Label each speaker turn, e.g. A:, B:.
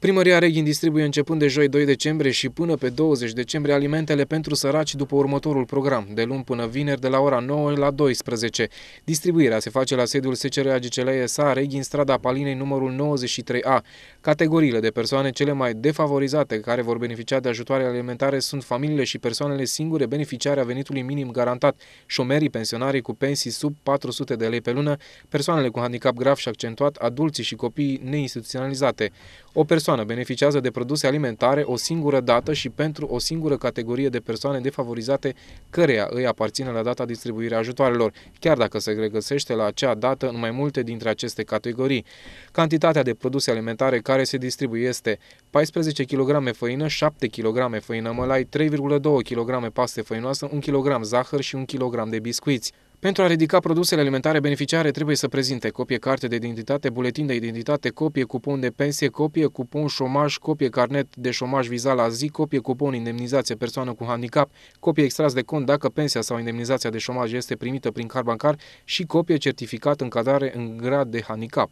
A: Primăria Reghin distribuie începând de joi 2 decembrie și până pe 20 decembrie alimentele pentru săraci după următorul program, de luni până vineri de la ora 9 la 12. Distribuirea se face la sediul SCR AGCL SA Reghin, strada Palinei, numărul 93A. Categoriile de persoane cele mai defavorizate care vor beneficia de ajutoare alimentare sunt familiile și persoanele singure beneficiare a venitului minim garantat, șomerii, pensionarii cu pensii sub 400 de lei pe lună, persoanele cu handicap grav și accentuat, adulții și copiii neinstituționalizate. O persoană persoană beneficiază de produse alimentare o singură dată și pentru o singură categorie de persoane defavorizate căreia îi aparține la data distribuirii ajutoarelor, chiar dacă se regăsește la acea dată în mai multe dintre aceste categorii. Cantitatea de produse alimentare care se distribuie este 14 kg făină, 7 kg făină mălai, 3,2 kg paste făinoasă, 1 kg zahăr și 1 kg de biscuiți. Pentru a ridica produsele alimentare beneficiare, trebuie să prezinte copie carte de identitate, buletin de identitate, copie cupon de pensie, copie cupon șomaj, copie carnet de șomaj vizat la zi, copie cupon indemnizație persoană cu handicap, copie extras de cont dacă pensia sau indemnizația de șomaj este primită prin card bancar și copie certificat în cadare în grad de handicap.